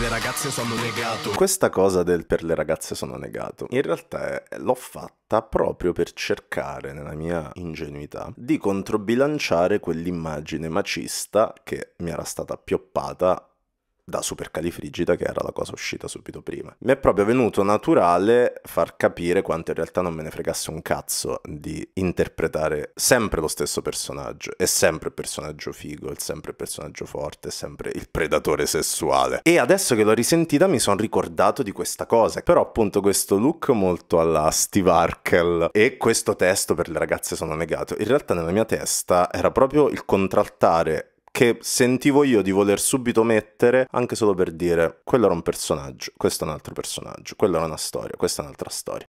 le ragazze sono negato. Questa cosa del per le ragazze sono negato, in realtà l'ho fatta proprio per cercare, nella mia ingenuità, di controbilanciare quell'immagine macista che mi era stata pioppata da Supercalifrigida, che era la cosa uscita subito prima. Mi è proprio venuto naturale far capire quanto in realtà non me ne fregasse un cazzo di interpretare sempre lo stesso personaggio. È sempre il personaggio figo, è sempre il personaggio forte, è sempre il predatore sessuale. E adesso che l'ho risentita mi sono ricordato di questa cosa. Però appunto questo look molto alla Steve Arkel e questo testo per le ragazze sono negato. In realtà nella mia testa era proprio il contraltare che sentivo io di voler subito mettere anche solo per dire quello era un personaggio, questo è un altro personaggio, quella era una storia, questa è un'altra storia.